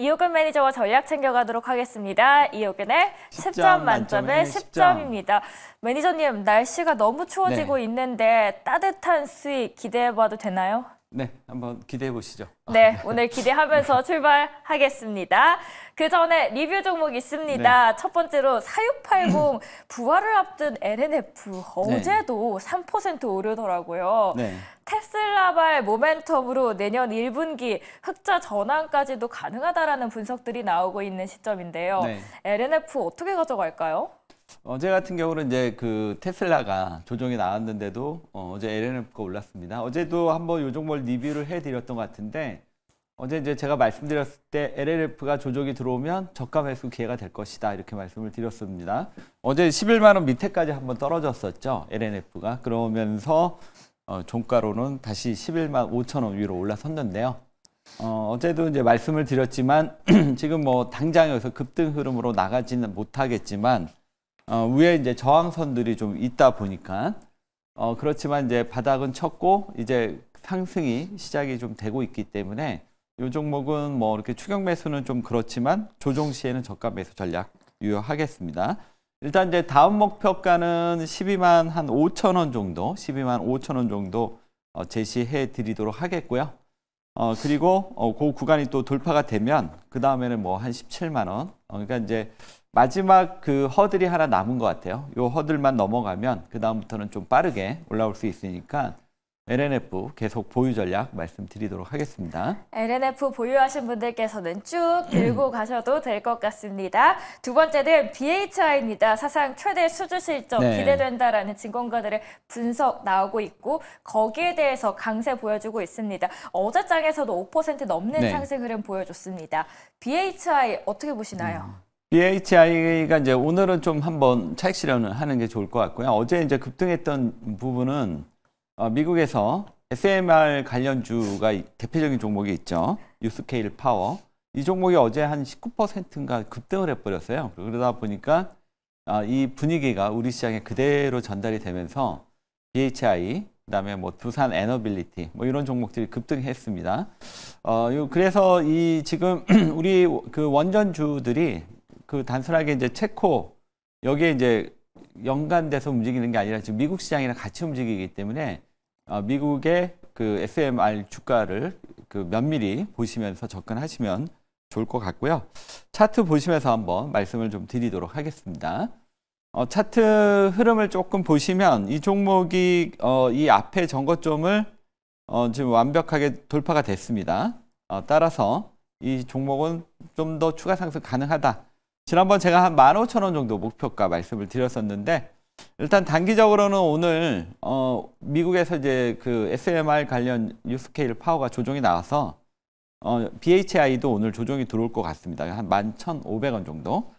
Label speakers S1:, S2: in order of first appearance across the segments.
S1: 이호근 매니저와 전략 챙겨가도록 하겠습니다. 이호근의 10점 만점에 10점. 입니다 매니저님, 날씨가 너무 추워지고 네. 있는데 따뜻한 수익 기대해봐도 되나요?
S2: 네, 한번 기대해 보시죠.
S1: 네, 오늘 기대하면서 출발하겠습니다. 그 전에 리뷰 종목 있습니다. 네. 첫 번째로 4680 부활을 앞둔 LNF 어제도 네. 3% 오르더라고요. 네. 테슬라발 모멘텀으로 내년 1분기 흑자 전환까지도 가능하다라는 분석들이 나오고 있는 시점인데요. 네. LNF 어떻게 가져갈까요?
S2: 어제 같은 경우는 이제 그 테슬라가 조정이 나왔는데도 어, 제 LNF가 올랐습니다. 어제도 한번 요정몰 리뷰를 해드렸던 것 같은데 어제 이제 제가 말씀드렸을 때 l n f 가 조정이 들어오면 저가 매수 기회가 될 것이다 이렇게 말씀을 드렸습니다. 어제 11만 원 밑에까지 한번 떨어졌었죠 LNF가 그러면서 어, 종가로는 다시 11만 5천 원 위로 올라섰는데요. 어, 어제도 이제 말씀을 드렸지만 지금 뭐 당장 여기서 급등 흐름으로 나가지는 못하겠지만 어, 위에 이제 저항선들이 좀 있다 보니까 어, 그렇지만 이제 바닥은 쳤고 이제 상승이 시작이 좀 되고 있기 때문에 이 종목은 뭐 이렇게 추격 매수는 좀 그렇지만 조정 시에는 저가 매수 전략 유효하겠습니다. 일단 이제 다음 목표가는 12만 한 5천 원 정도, 12만 5천 원 정도 어, 제시해 드리도록 하겠고요. 어, 그리고 어, 그 구간이 또 돌파가 되면 그 다음에는 뭐 한 17만 원. 어, 그러니까 이제 마지막 그 허들이 하나 남은 것 같아요. 이 허들만 넘어가면 그 다음부터는 좀 빠르게 올라올 수 있으니까 LNF 계속 보유 전략 말씀드리도록 하겠습니다.
S1: LNF 보유하신 분들께서는 쭉 들고 가셔도 될 것 같습니다. 두 번째는 BHI입니다. 사상 최대 수주 실적 네. 기대된다라는 증권가들의 분석 나오고 있고 거기에 대해서 강세 보여주고 있습니다. 어제 장에서도 5% 넘는 네. 상승 흐름 보여줬습니다. BHI 어떻게 보시나요? 음.
S2: BHI가 이제 오늘은 좀 한번 차익 실현을 하는 게 좋을 것 같고요. 어제 이제 급등했던 부분은 어, 미국에서 SMR 관련주가 대표적인 종목이 있죠. 뉴스케일 파워. 이 종목이 어제 한 19%인가 급등을 해버렸어요. 그러다 보니까 아, 이 분위기가 우리 시장에 그대로 전달이 되면서 BHI, 그다음에 뭐 두산 에너빌리티 뭐 이런 종목들이 급등했습니다. 어, 그래서 이 지금 우리 그 원전주들이 그 단순하게 이제 체코 여기에 이제 연관돼서 움직이는 게 아니라 지금 미국 시장이랑 같이 움직이기 때문에 어, 미국의 그 SMR 주가를 그 면밀히 보시면서 접근하시면 좋을 것 같고요. 차트 보시면서 한번 말씀을 좀 드리도록 하겠습니다. 어, 차트 흐름을 조금 보시면 이 종목이 어, 이 앞에 전거점을 어, 지금 완벽하게 돌파가 됐습니다. 어, 따라서 이 종목은 좀 더 추가 상승 가능하다. 지난번 제가 한 15,000원 정도 목표가 말씀을 드렸었는데 일단 단기적으로는 오늘 어 미국에서 이제 그 SMR 관련 뉴스케일 파워가 조정이 나와서 어 BHI도 오늘 조정이 들어올 것 같습니다. 한 11,500원 정도.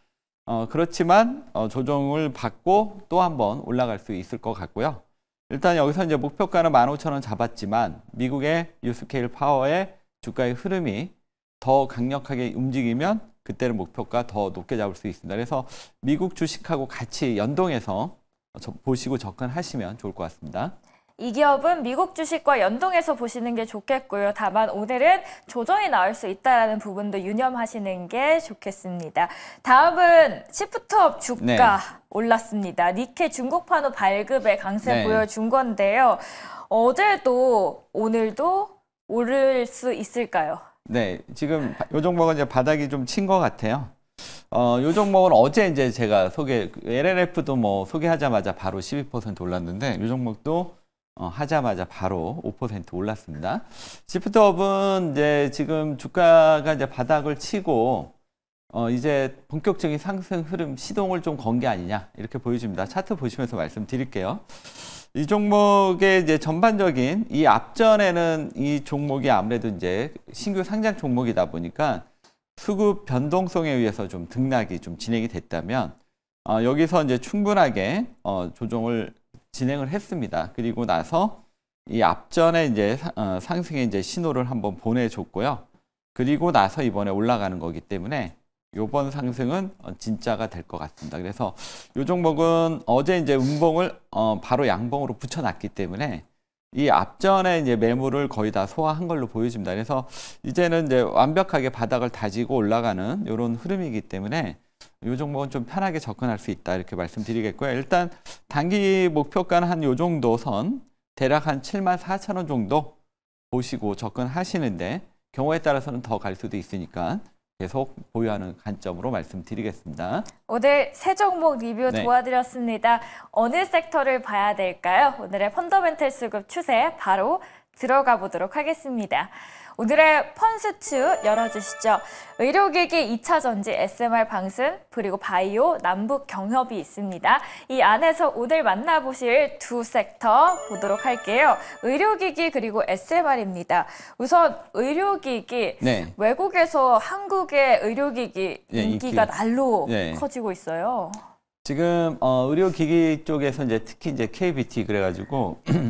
S2: 어 그렇지만 어 조정을 받고 또 한 번 올라갈 수 있을 것 같고요. 일단 여기서 이제 목표가는 15,000원 잡았지만 미국의 뉴스케일 파워의 주가의 흐름이 더 강력하게 움직이면 그때는 목표가 더 높게 잡을 수 있습니다. 그래서 미국 주식하고 같이 연동해서 보시고 접근하시면 좋을 것 같습니다.
S1: 이 기업은 미국 주식과 연동해서 보시는 게 좋겠고요. 다만 오늘은 조정이 나올 수 있다는 부분도 유념하시는 게 좋겠습니다. 다음은 시프트업 주가 네. 올랐습니다. 니케 중국판호 발급에 강세 네. 보여준 건데요. 어제도 오늘도 오를 수 있을까요?
S2: 네, 지금 요 종목은 이제 바닥이 좀 친 것 같아요. 어, 요 종목은 어제 이제 제가 소개, LLF도 뭐 소개하자마자 바로 12% 올랐는데, 요 종목도 어, 하자마자 바로 5% 올랐습니다. 시프트업은 이제 지금 주가가 이제 바닥을 치고, 어, 이제 본격적인 상승 흐름 시동을 좀 건 게 아니냐, 이렇게 보여집니다. 차트 보시면서 말씀드릴게요. 이 종목의 이제 전반적인 이 앞전에는 이 종목이 아무래도 이제 신규 상장 종목이다 보니까 수급 변동성에 의해서 좀 등락이 좀 진행이 됐다면 어, 여기서 이제 충분하게 어, 조정을 진행을 했습니다. 그리고 나서 이 앞전에 이제 어, 상승의 이제 신호를 한번 보내줬고요. 그리고 나서 이번에 올라가는 거기 때문에 요번 상승은 어, 진짜가 될 것 같습니다. 그래서 요 종목은 어제 이제 음봉을 어 바로 양봉으로 붙여놨기 때문에 이 앞전에 이제 매물을 거의 다 소화한 걸로 보여집니다. 그래서 이제는 이제 완벽하게 바닥을 다지고 올라가는 요런 흐름이기 때문에 요 종목은 좀 편하게 접근할 수 있다 이렇게 말씀드리겠고요. 일단 단기 목표가는 한 요 정도 선 대략 한 7만 4천 원 정도 보시고 접근하시는데 경우에 따라서는 더 갈 수도 있으니까 계속 보유하는 관점으로 말씀드리겠습니다.
S1: 오늘 새 종목 리뷰 네. 도와드렸습니다. 어느 섹터를 봐야 될까요? 오늘의 펀더멘털 수급 추세 바로 들어가 보도록 하겠습니다. 오늘의 펀스츄 열어주시죠. 의료기기 2차 전지 SMR 방승 그리고 바이오 남북 경협이 있습니다. 이 안에서 오늘 만나보실 두 섹터 보도록 할게요. 의료기기 그리고 SMR입니다. 우선 의료기기 네. 외국에서 한국의 의료기기 네, 인기가 있기. 날로 네. 커지고 있어요.
S2: 지금 어, 의료기기 쪽에서 이제 특히 이제 KBT 그래가지고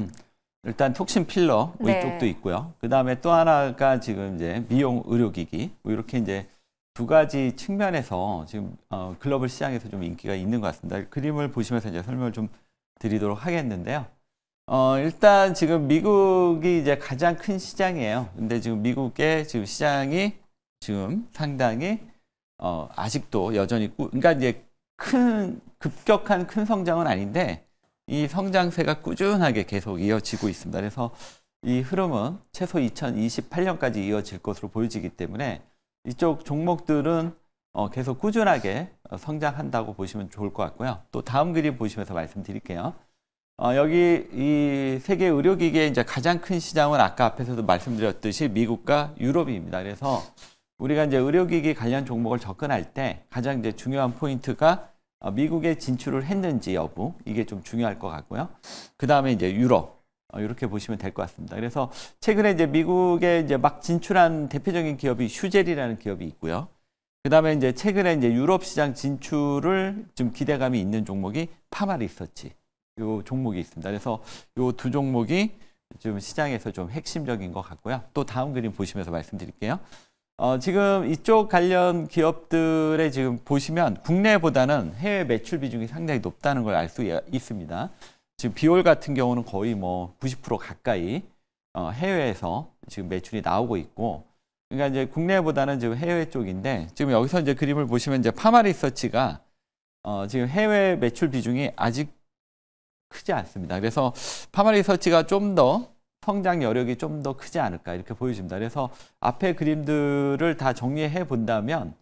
S2: 일단 톡신 필러 뭐 네. 이쪽도 있고요. 그 다음에 또 하나가 지금 이제 미용 의료기기 뭐 이렇게 이제 두 가지 측면에서 지금 어, 글로벌 시장에서 좀 인기가 있는 것 같습니다. 그림을 보시면서 이제 설명을 좀 드리도록 하겠는데요. 어, 일단 지금 미국이 이제 가장 큰 시장이에요. 근데 지금 미국의 지금 시장이 지금 상당히 어, 아직도 여전히 꾸, 그러니까 이제 큰 급격한 큰 성장은 아닌데 이 성장세가 꾸준하게 계속 이어지고 있습니다. 그래서 이 흐름은 최소 2028년까지 이어질 것으로 보여지기 때문에 이쪽 종목들은 어, 계속 꾸준하게 성장한다고 보시면 좋을 것 같고요. 또 다음 그림 보시면서 말씀드릴게요. 어, 여기 이 세계 의료기계의 이제 가장 큰 시장은 아까 앞에서도 말씀드렸듯이 미국과 유럽입니다. 그래서 우리가 이제 의료기기 관련 종목을 접근할 때 가장 이제 중요한 포인트가 어, 미국에 진출을 했는지 여부 이게 좀 중요할 것 같고요. 그 다음에 이제 유럽 어, 이렇게 보시면 될 것 같습니다. 그래서 최근에 이제 미국에 이제 막 진출한 대표적인 기업이 슈젤이라는 기업이 있고요. 그 다음에 이제 최근에 이제 유럽 시장 진출을 좀 기대감이 있는 종목이 파마 리서치 요 종목이 있습니다. 그래서 요 두 종목이 좀 시장에서 좀 핵심적인 것 같고요. 또 다음 그림 보시면서 말씀드릴게요. 어, 지금 이쪽 관련 기업들의 지금 보시면 국내보다는 해외 매출 비중이 상당히 높다는 걸 알수 예, 있습니다. 지금 비올 같은 경우는 거의 뭐 90% 가까이 어, 해외에서 지금 매출이 나오고 있고 그러니까 이제 국내보다는 지금 해외 쪽인데 지금 여기서 이제 그림을 보시면 이제 파마 리서치가 어, 지금 해외 매출 비중이 아직 크지 않습니다. 그래서 파마 리서치가 좀더 성장 여력이 좀 더 크지 않을까 이렇게 보여집니다. 그래서 앞에 그림들을 다 정리해 본다면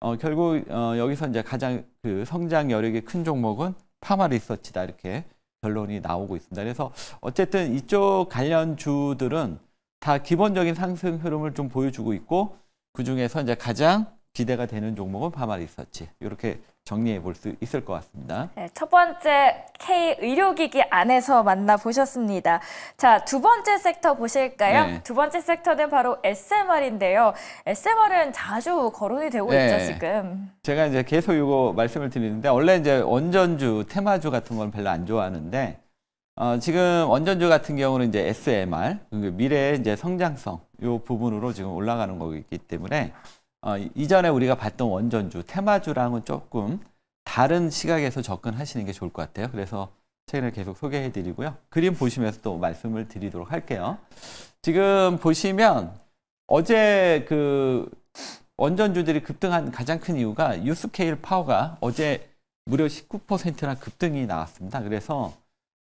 S2: 어, 결국 어, 여기서 이제 가장 그 성장 여력이 큰 종목은 파마 리서치다 이렇게 결론이 나오고 있습니다. 그래서 어쨌든 이쪽 관련 주들은 다 기본적인 상승 흐름을 좀 보여주고 있고 그 중에서 이제 가장 기대가 되는 종목은 파마 리서치 이렇게 정리해 볼 수 있을 것 같습니다.
S1: 네, 첫 번째 K 의료기기 안에서 만나보셨습니다. 자, 두 번째 섹터 보실까요? 네. 두 번째 섹터는 바로 SMR인데요. SMR은 자주 거론이 되고 네. 있죠, 지금.
S2: 제가 이제 계속 이거 말씀을 드리는데 원래 이제 원전주, 테마주 같은 건 별로 안 좋아하는데 어, 지금 원전주 같은 경우는 이제 SMR, 미래의 이제 성장성 이 부분으로 지금 올라가는 거기 때문에 어, 이전에 우리가 봤던 원전주, 테마주랑은 조금 다른 시각에서 접근하시는 게 좋을 것 같아요. 그래서 책을 계속 소개해 드리고요. 그림 보시면서 또 말씀을 드리도록 할게요. 지금 보시면 어제 그 원전주들이 급등한 가장 큰 이유가 유스케일 파워가 어제 무려 19%나 급등이 나왔습니다. 그래서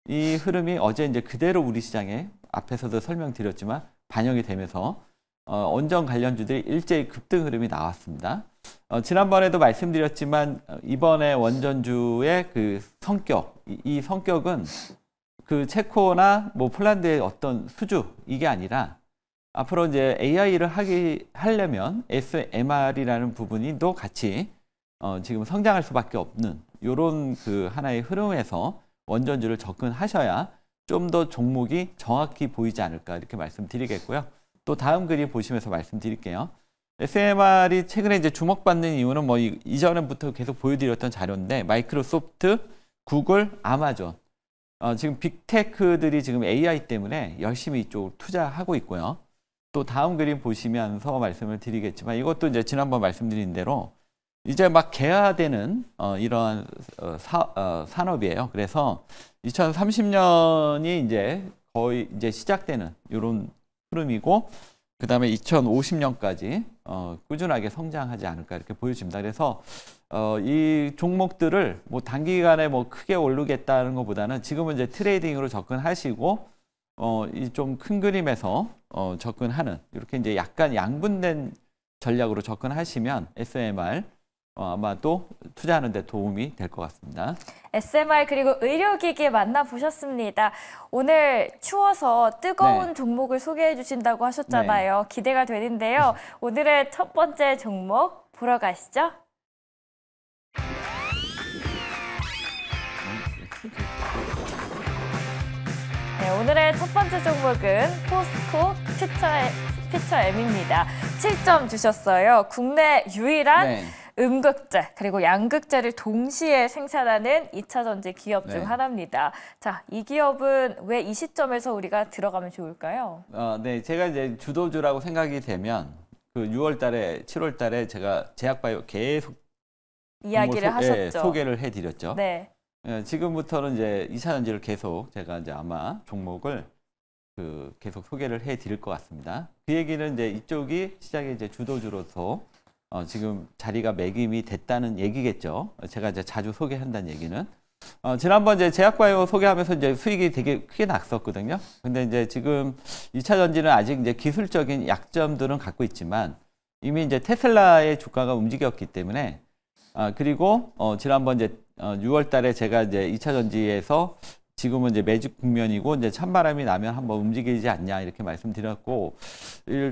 S2: 이 흐름이 어제 이제 그대로 우리 시장에 앞에서도 설명드렸지만 반영이 되면서 어, 원전 관련주들이 일제히 급등 흐름이 나왔습니다. 어, 지난번에도 말씀드렸지만 어, 이번에 원전주의 그 성격, 이, 이 성격은 그 체코나 뭐 폴란드의 어떤 수주 이게 아니라 앞으로 이제 AI를 하기 하려면 SMR이라는 부분이 또 같이 어, 지금 성장할 수밖에 없는 이런 그 하나의 흐름에서 원전주를 접근하셔야 좀 더 종목이 정확히 보이지 않을까 이렇게 말씀드리겠고요. 또 다음 그림 보시면서 말씀드릴게요. SMR이 최근에 이제 주목받는 이유는 뭐 이전부터 계속 보여드렸던 자료인데 마이크로소프트, 구글, 아마존 어, 지금 빅테크들이 지금 AI 때문에 열심히 이쪽으로 투자하고 있고요. 또 다음 그림 보시면서 말씀을 드리겠지만 이것도 이제 지난번 말씀드린 대로 이제 막 개화되는 어, 이런 어, 사, 어, 산업이에요. 그래서 2030년이 이제 거의 이제 시작되는 이런 흐름이고 그 다음에 2050년까지 어, 꾸준하게 성장하지 않을까 이렇게 보여집니다. 그래서 어, 이 종목들을 뭐 단기간에 뭐 크게 오르겠다는 것보다는 지금은 이제 트레이딩으로 접근하시고 어, 이 좀 큰 그림에서 어, 접근하는 이렇게 이제 약간 양분된 전략으로 접근하시면 SMR 어, 아마또 투자하는 데 도움이 될 것 같습니다.
S1: SMR 그리고 의료기기 만나보셨습니다. 오늘 추워서 뜨거운 네. 종목을 소개해 주신다고 하셨잖아요. 네. 기대가 되는데요. 오늘의 첫 번째 종목 보러 가시죠. 네, 오늘의 첫 번째 종목은 포스코 피처 M입니다. 7점 주셨어요. 국내 유일한 네. 음극재 그리고 양극재를 동시에 생산하는 2차 전지 기업 중 네. 하나입니다. 자, 이 기업은 왜 이 시점에서 우리가 들어가면 좋을까요?
S2: 어, 네, 제가 이제 주도주라고 생각이 되면 그 6월 달에 7월 달에 제가 제약바이오 계속
S1: 이야기를 소, 예, 하셨죠. 예, 소개를 해 드렸죠. 네.
S2: 예, 지금부터는 이제 2차 전지를 계속 제가 이제 아마 종목을 그 계속 소개를 해 드릴 것 같습니다. 그 얘기는 이제 이쪽이 시장의 이제 주도주로서 어, 지금 자리가 매김이 됐다는 얘기겠죠. 제가 이제 자주 소개한다는 얘기는. 어, 지난번 이제 제약과이 소개하면서 이제 수익이 되게 크게 났었거든요. 근데 이제 지금 2차 전지는 아직 이제 기술적인 약점들은 갖고 있지만 이미 이제 테슬라의 주가가 움직였기 때문에 아, 그리고 어, 지난번 이제 6월 어, 달에 제가 이제 2차 전지에서 지금은 이제 매직 국면이고 이제 찬바람이 나면 한번 움직이지 않냐 이렇게 말씀드렸고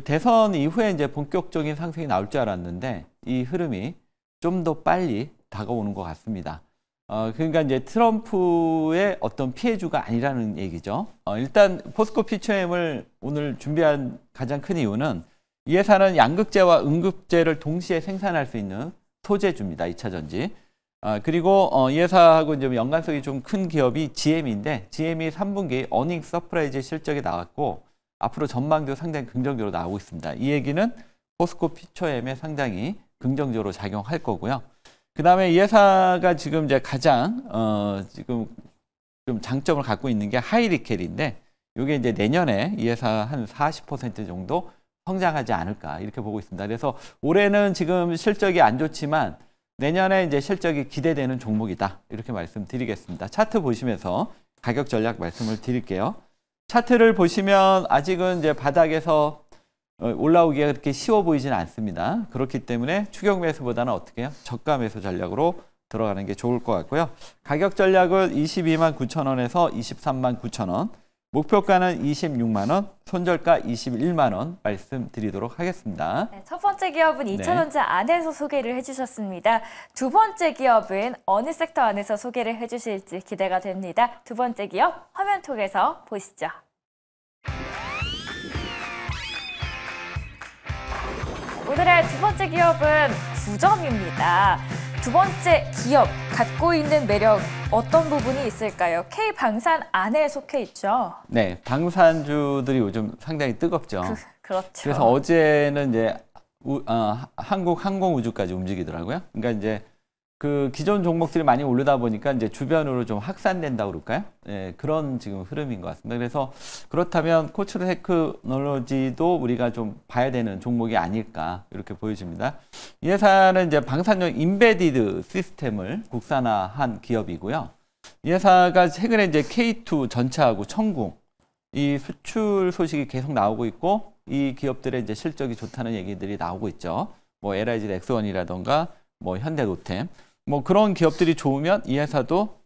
S2: 대선 이후에 이제 본격적인 상승이 나올 줄 알았는데 이 흐름이 좀 더 빨리 다가오는 것 같습니다. 어, 그러니까 이제 트럼프의 어떤 피해주가 아니라는 얘기죠. 어, 일단 포스코 피처엠을 오늘 준비한 가장 큰 이유는 이 회사는 양극재와 응급재를 동시에 생산할 수 있는 소재주입니다. 2차 전지. 어, 그리고 어, 예사하고 뭐 좀 연관성이 좀 큰 기업이 GM인데 GM이 3분기 어닝 서프라이즈 실적이 나왔고 앞으로 전망도 상당히 긍정적으로 나오고 있습니다. 이 얘기는 포스코 피처엠에 상당히 긍정적으로 작용할 거고요. 그 다음에 예사가 지금 이제 가장 어, 지금 좀 장점을 갖고 있는 게 하이리켈인데 이게 이제 내년에 예사 한 40% 정도 성장하지 않을까 이렇게 보고 있습니다. 그래서 올해는 지금 실적이 안 좋지만 내년에 이제 실적이 기대되는 종목이다. 이렇게 말씀드리겠습니다. 차트 보시면서 가격 전략 말씀을 드릴게요. 차트를 보시면 아직은 이제 바닥에서 어, 올라오기가 그렇게 쉬워 보이지는 않습니다. 그렇기 때문에 추격 매수보다는 어떻게 해요? 저가 매수 전략으로 들어가는 게 좋을 것 같고요. 가격 전략을 2 2 9 0 0 0 원에서 2 3 9 0 0 0 원. 목표가는 26만 원, 손절가 21만 원 말씀드리도록 하겠습니다. 네,
S1: 첫 번째 기업은 2차전지 네. 안에서 소개를 해주셨습니다. 두 번째 기업은 어느 섹터 안에서 소개를 해주실지 기대가 됩니다. 두 번째 기업 화면 통해서 보시죠. 오늘의 두 번째 기업은 구점입니다. 두 번째 기업 갖고 있는 매력 어떤 부분이 있을까요? K 방산 안에 속해 있죠.
S2: 네, 방산주들이 요즘 상당히 뜨겁죠.
S1: 그, 렇죠 그래서
S2: 어제는 이제 우, 어, 한국 항공우주까지 움직이더라고요. 그러니까 이제 그 기존 종목들이 많이 오르다 보니까 이제 주변으로 좀 확산된다고 그럴까요? 예, 그런 지금 흐름인 것 같습니다. 그래서 그렇다면 코츠르 테크놀로지도 우리가 좀 봐야 되는 종목이 아닐까 이렇게 보여집니다. 이 회사는 이제 방산용 인베디드 시스템을 국산화한 기업이고요. 이 회사가 최근에 이제 K2 전차하고 천궁 이 수출 소식이 계속 나오고 있고 이 기업들의 이제 실적이 좋다는 얘기들이 나오고 있죠. 뭐 LIG 넥스원이라던가 뭐 현대노템 뭐 그런 기업들이 좋으면 이 회사도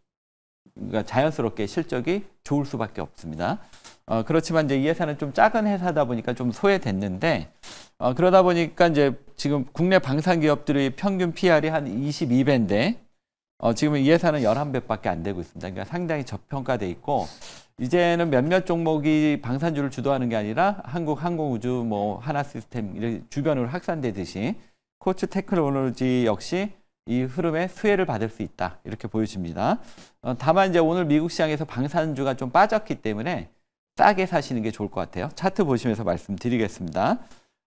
S2: 그러니까 자연스럽게 실적이 좋을 수밖에 없습니다. 어, 그렇지만 이제 이 회사는 좀 작은 회사다 보니까 좀 소외됐는데 어, 그러다 보니까 이제 지금 국내 방산 기업들의 평균 PR이 한 22배인데 어, 지금 이 회사는 11배밖에 안 되고 있습니다. 그러니까 상당히 저평가돼 있고 이제는 몇몇 종목이 방산주를 주도하는 게 아니라 한국 항공우주 뭐 하나시스템 이런 주변으로 확산되듯이 스포츠 테크놀로지 역시 이 흐름에 수혜를 받을 수 있다 이렇게 보여집니다. 어, 다만 이제 오늘 미국 시장에서 방산주가 좀 빠졌기 때문에 싸게 사시는 게 좋을 것 같아요. 차트 보시면서 말씀드리겠습니다.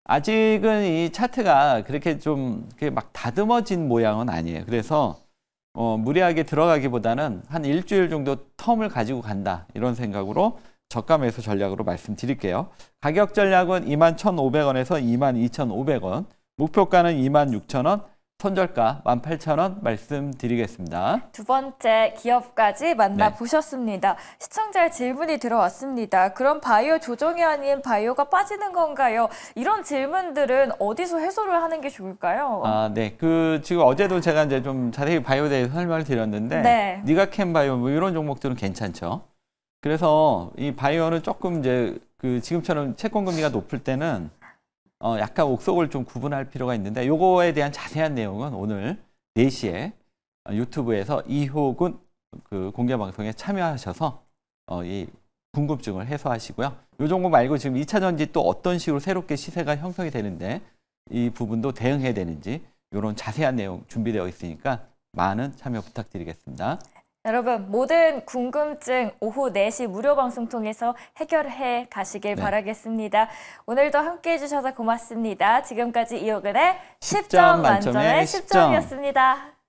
S2: 아직은 이 차트가 그렇게 좀막 다듬어진 모양은 아니에요. 그래서 어, 무리하게 들어가기보다는 한 일주일 정도 텀을 가지고 간다 이런 생각으로 저가 매수 전략으로 말씀드릴게요. 가격 전략은 21,500원에서 22,500원. 목표가는 26,000원, 선절가 18,000원 말씀드리겠습니다.
S1: 두 번째 기업까지 만나보셨습니다. 네. 시청자의 질문이 들어왔습니다. 그럼 바이오 조정이 아닌 바이오가 빠지는 건가요? 이런 질문들은 어디서 해소를 하는 게 좋을까요?
S2: 아, 네. 그 지금 어제도 제가 이제 좀 자세히 바이오에 대해서 설명을 드렸는데 네. 니가캔 바이오 뭐 이런 종목들은 괜찮죠. 그래서 이 바이오는 조금 이제 그 지금처럼 채권 금리가 높을 때는 어, 약간 옥석을 좀 구분할 필요가 있는데 요거에 대한 자세한 내용은 오늘 4시에 유튜브에서 이효군 그 공개 방송에 참여하셔서 어, 이 궁금증을 해소하시고요. 요 정도 말고 지금 2차 전지 또 어떤 식으로 새롭게 시세가 형성이 되는데 이 부분도 대응해야 되는지 이런 자세한 내용 준비되어 있으니까 많은 참여 부탁드리겠습니다.
S1: 여러분 모든 궁금증 오후 4시 무료 방송 통해서 해결해 가시길 네. 바라겠습니다. 오늘도 함께해 주셔서 고맙습니다. 지금까지 이호근의 10점, 10점 만점의 10점이었습니다.